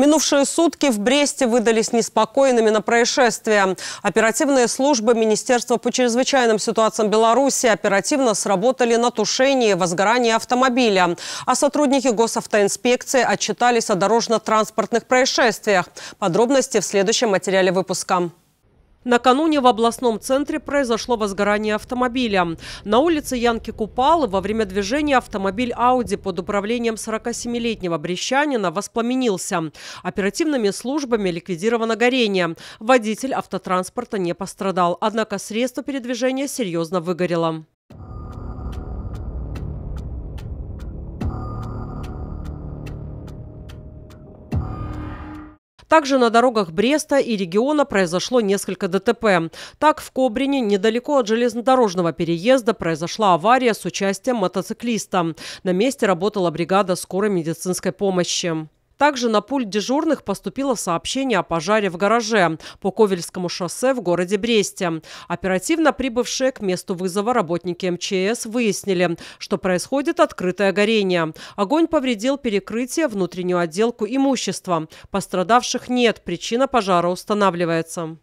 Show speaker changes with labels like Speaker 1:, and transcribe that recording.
Speaker 1: Минувшие сутки в Бресте выдались неспокойными на происшествия. Оперативные службы Министерства по чрезвычайным ситуациям Беларуси оперативно сработали на тушении возгорания автомобиля. А сотрудники госавтоинспекции отчитались о дорожно-транспортных происшествиях. Подробности в следующем материале выпуска. Накануне в областном центре произошло возгорание автомобиля. На улице Янки Купалы во время движения автомобиль Audi под управлением 47-летнего брещанина воспламенился. Оперативными службами ликвидировано горение. Водитель автотранспорта не пострадал, однако средство передвижения серьезно выгорело. Также на дорогах Бреста и региона произошло несколько ДТП. Так, в Кобрине, недалеко от железнодорожного переезда, произошла авария с участием мотоциклиста. На месте работала бригада скорой медицинской помощи. Также на пульт дежурных поступило сообщение о пожаре в гараже по Ковельскому шоссе в городе Бресте. Оперативно прибывшие к месту вызова работники МЧС выяснили, что происходит открытое горение. Огонь повредил перекрытие, внутреннюю отделку имущества. Пострадавших нет, причина пожара устанавливается.